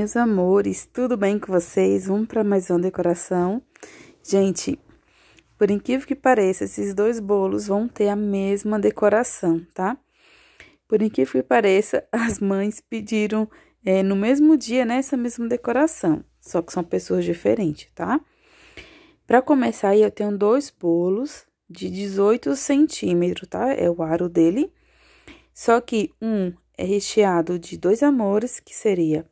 meus amores, tudo bem com vocês? Vamos para mais um decoração. Gente, por incrível que pareça, esses dois bolos vão ter a mesma decoração, tá? Por incrível que pareça, as mães pediram é, no mesmo dia, né, essa mesma decoração, só que são pessoas diferentes, tá? Para começar aí, eu tenho dois bolos de 18 centímetros, tá? É o aro dele. Só que um é recheado de dois amores, que seria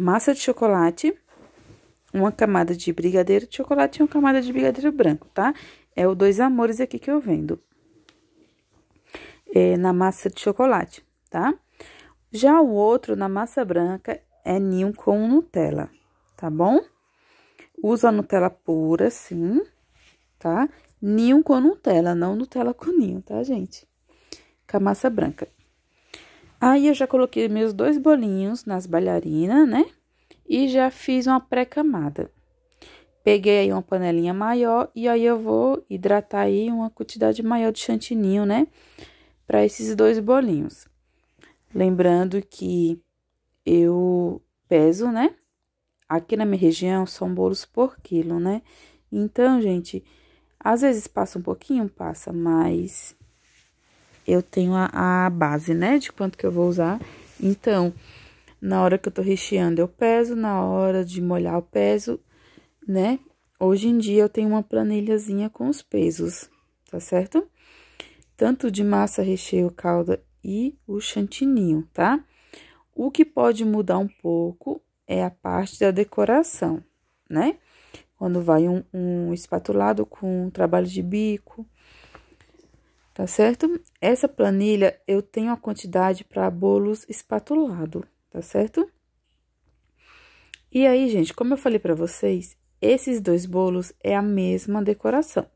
massa de chocolate, uma camada de brigadeiro de chocolate e uma camada de brigadeiro branco, tá? É o dois amores aqui que eu vendo. É, na massa de chocolate, tá? Já o outro, na massa branca, é ninho com Nutella, tá bom? Usa Nutella pura, sim, tá? Ninho com Nutella, não Nutella com ninho, tá, gente? Com a massa branca. Aí, eu já coloquei meus dois bolinhos nas bailarinas, né? E já fiz uma pré-camada. Peguei aí uma panelinha maior e aí eu vou hidratar aí uma quantidade maior de chantininho, né? Para esses dois bolinhos. Lembrando que eu peso, né? Aqui na minha região são bolos por quilo, né? Então, gente, às vezes passa um pouquinho, passa, mas eu tenho a, a base, né, de quanto que eu vou usar. Então, na hora que eu tô recheando, eu peso, na hora de molhar, eu peso, né? Hoje em dia, eu tenho uma planilhazinha com os pesos, tá certo? Tanto de massa, recheio, calda e o chantininho, tá? O que pode mudar um pouco é a parte da decoração, né? Quando vai um, um espatulado com um trabalho de bico, tá certo? Essa planilha eu tenho a quantidade para bolos espatulado, tá certo? E aí, gente, como eu falei para vocês, esses dois bolos é a mesma decoração.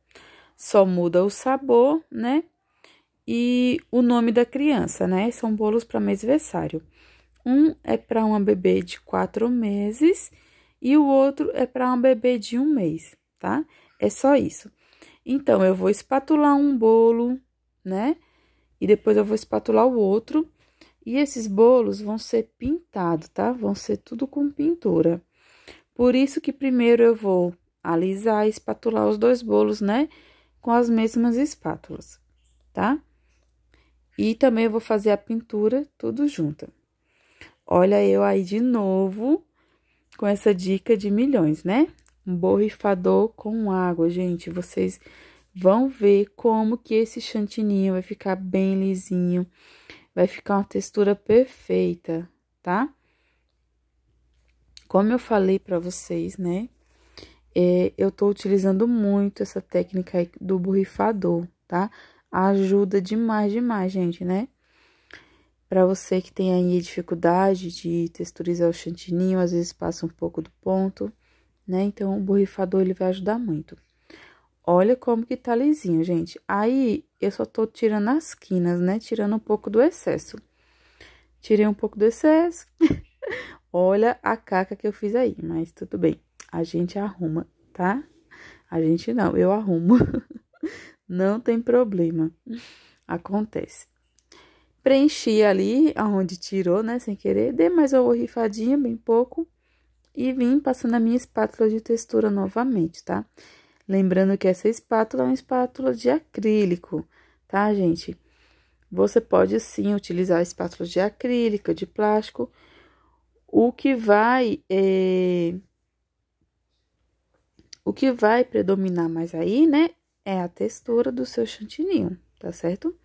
Só muda o sabor, né? E o nome da criança, né? São bolos para mêsversário. Um é para uma bebê de quatro meses e o outro é para uma bebê de um mês, tá? É só isso. Então, eu vou espatular um bolo, né? E depois eu vou espatular o outro. E esses bolos vão ser pintados, tá? Vão ser tudo com pintura. Por isso que primeiro eu vou alisar e espatular os dois bolos, né? Com as mesmas espátulas, tá? E também eu vou fazer a pintura tudo junto. Olha eu aí de novo com essa dica de milhões, né? borrifador com água, gente. Vocês vão ver como que esse chantininho vai ficar bem lisinho. Vai ficar uma textura perfeita, tá? Como eu falei pra vocês, né? É, eu tô utilizando muito essa técnica do borrifador, tá? Ajuda demais, demais, gente, né? Para você que tem aí dificuldade de texturizar o chantininho, às vezes passa um pouco do ponto né? Então, o borrifador, ele vai ajudar muito. Olha como que tá lisinho, gente. Aí, eu só tô tirando as quinas, né? Tirando um pouco do excesso. Tirei um pouco do excesso. Olha a caca que eu fiz aí, mas tudo bem. A gente arruma, tá? A gente não, eu arrumo. não tem problema. Acontece. Preenchi ali aonde tirou, né? Sem querer. Dei mais uma borrifadinha, bem pouco e vim passando a minha espátula de textura novamente, tá? Lembrando que essa espátula é uma espátula de acrílico, tá, gente? Você pode sim utilizar espátulas de acrílico, de plástico, o que vai é... o que vai predominar mais aí, né, é a textura do seu chantininho, tá certo?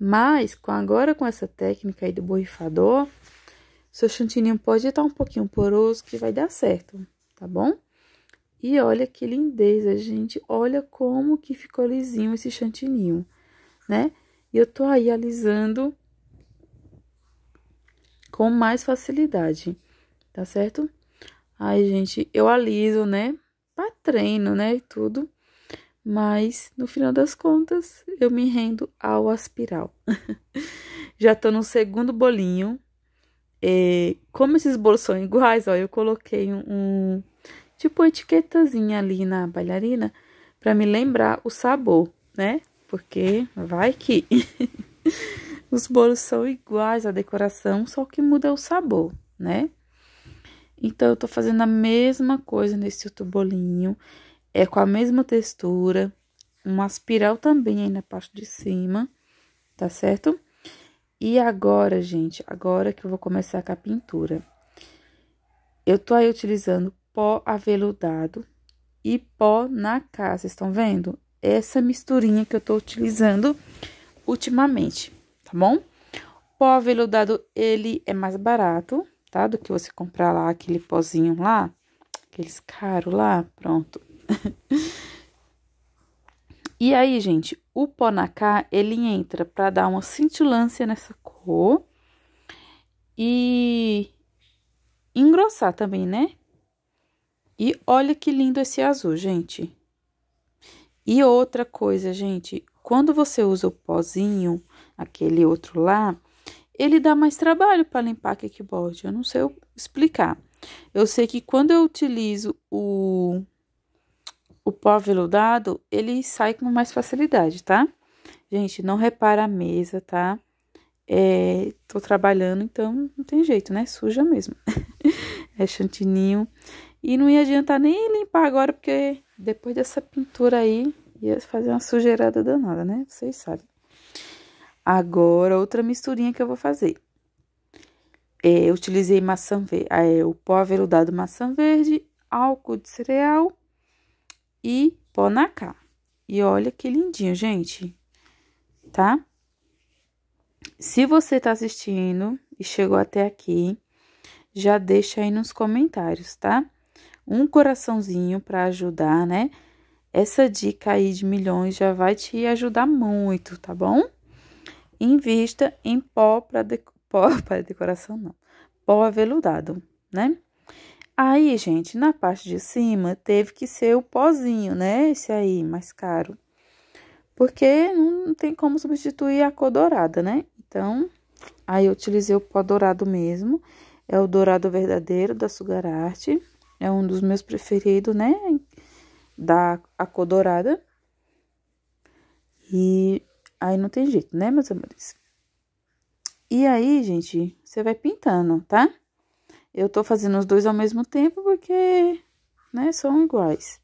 Mas com agora com essa técnica aí do borrifador, seu chantininho pode estar um pouquinho poroso que vai dar certo, tá bom? E olha que lindeza, gente. Olha como que ficou lisinho esse chantininho, né? E eu tô aí alisando com mais facilidade, tá certo? Aí, gente, eu aliso, né? Pra treino, né? E tudo. Mas, no final das contas, eu me rendo ao aspiral. Já tô no segundo bolinho é, como esses bolos são iguais, ó, eu coloquei um, um tipo etiquetazinha ali na bailarina para me lembrar o sabor, né? Porque vai que os bolos são iguais à decoração, só que muda o sabor, né? Então, eu tô fazendo a mesma coisa nesse outro bolinho, é com a mesma textura, uma espiral também aí na parte de cima, tá certo? E agora, gente, agora que eu vou começar com a pintura. Eu tô aí utilizando pó aveludado e pó na casa, estão vendo? Essa misturinha que eu tô utilizando ultimamente, tá bom? Pó aveludado, ele é mais barato, tá? Do que você comprar lá aquele pozinho lá, aqueles caros lá, pronto. E aí, gente, o pó na cá, ele entra para dar uma cintilância nessa cor e engrossar também, né? E olha que lindo esse azul, gente. E outra coisa, gente, quando você usa o pozinho, aquele outro lá, ele dá mais trabalho para limpar kickboard. Eu não sei explicar. Eu sei que quando eu utilizo o o pó veludado, ele sai com mais facilidade, tá? Gente, não repara a mesa, tá? É, tô trabalhando, então não tem jeito, né? Suja mesmo. é chantininho. E não ia adiantar nem limpar agora, porque depois dessa pintura aí, ia fazer uma sujeirada danada, né? Vocês sabem. Agora, outra misturinha que eu vou fazer. É, utilizei maçã verde, é, o pó aveludado maçã verde, álcool de cereal e pó na cá. E olha que lindinho, gente, tá? Se você tá assistindo e chegou até aqui, já deixa aí nos comentários, tá? Um coraçãozinho para ajudar, né? Essa dica aí de milhões já vai te ajudar muito, tá bom? Invista em pó pra, de... pó para decoração não, pó aveludado, né? Aí, gente, na parte de cima teve que ser o pozinho, né? Esse aí, mais caro. Porque não tem como substituir a cor dourada, né? Então, aí eu utilizei o pó dourado mesmo. É o dourado verdadeiro da Sugar Art. É um dos meus preferidos, né? Da a cor dourada. E aí não tem jeito, né, meus amores? E aí, gente, você vai pintando, tá? Tá? Eu tô fazendo os dois ao mesmo tempo porque, né, são iguais.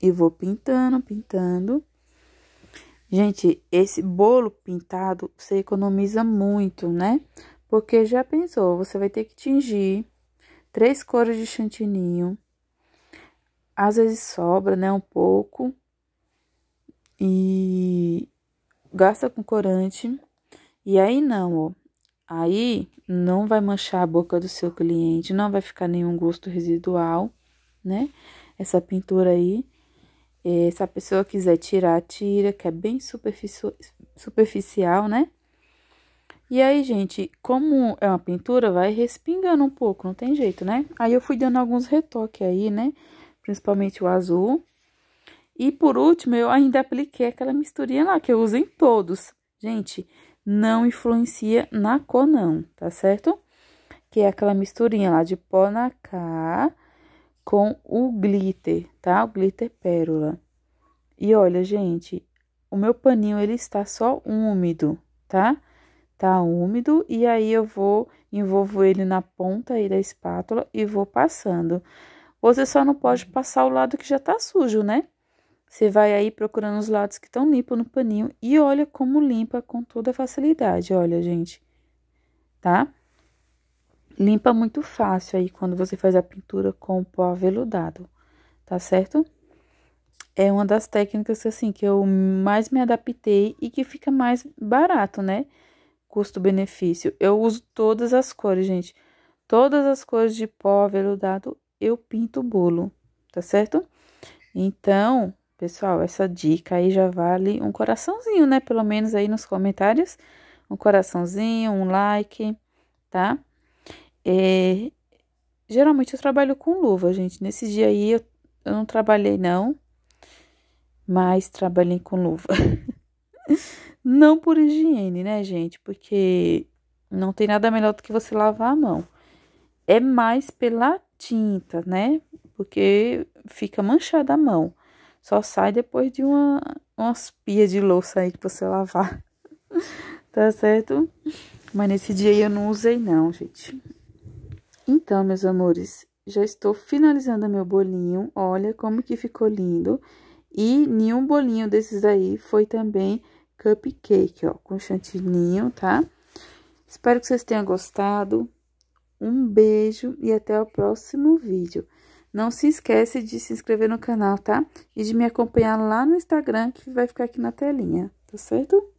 E vou pintando, pintando. Gente, esse bolo pintado você economiza muito, né? Porque já pensou, você vai ter que tingir três cores de chantininho. Às vezes sobra, né, um pouco. E gasta com corante. E aí não, ó. Aí não vai manchar a boca do seu cliente, não vai ficar nenhum gosto residual, né? Essa pintura aí, eh, se a pessoa quiser tirar, tira, que é bem superficial, né? E aí, gente, como é uma pintura, vai respingando um pouco, não tem jeito, né? Aí eu fui dando alguns retoques aí, né? Principalmente o azul. E por último, eu ainda apliquei aquela misturinha lá, que eu uso em todos. Gente, não influencia na cor, não, tá certo? Que é aquela misturinha lá de pó na cá com o glitter, tá? O glitter pérola. E olha, gente, o meu paninho, ele está só úmido, tá? Tá úmido e aí eu vou, envolvo ele na ponta aí da espátula e vou passando. Você só não pode passar o lado que já tá sujo, né? Você vai aí procurando os lados que estão limpos no paninho e olha como limpa com toda facilidade, olha, gente. Tá? Limpa muito fácil aí quando você faz a pintura com o pó aveludado, tá certo? É uma das técnicas, assim, que eu mais me adaptei e que fica mais barato, né? Custo-benefício. Eu uso todas as cores, gente. Todas as cores de pó aveludado eu pinto o bolo, tá certo? Então, Pessoal, essa dica aí já vale um coraçãozinho, né? Pelo menos aí nos comentários, um coraçãozinho, um like, tá? É, geralmente eu trabalho com luva, gente. Nesse dia aí eu, eu não trabalhei, não, mas trabalhei com luva. não por higiene, né, gente? Porque não tem nada melhor do que você lavar a mão. É mais pela tinta, né? Porque fica manchada a mão. Só sai depois de uma, umas pias de louça aí que você lavar. tá certo? Mas nesse dia eu não usei não, gente. Então, meus amores, já estou finalizando meu bolinho. Olha como que ficou lindo. E nenhum bolinho desses aí foi também cupcake, ó, com chantininho, tá? Espero que vocês tenham gostado. Um beijo e até o próximo vídeo. Não se esquece de se inscrever no canal, tá? E de me acompanhar lá no Instagram, que vai ficar aqui na telinha, tá certo?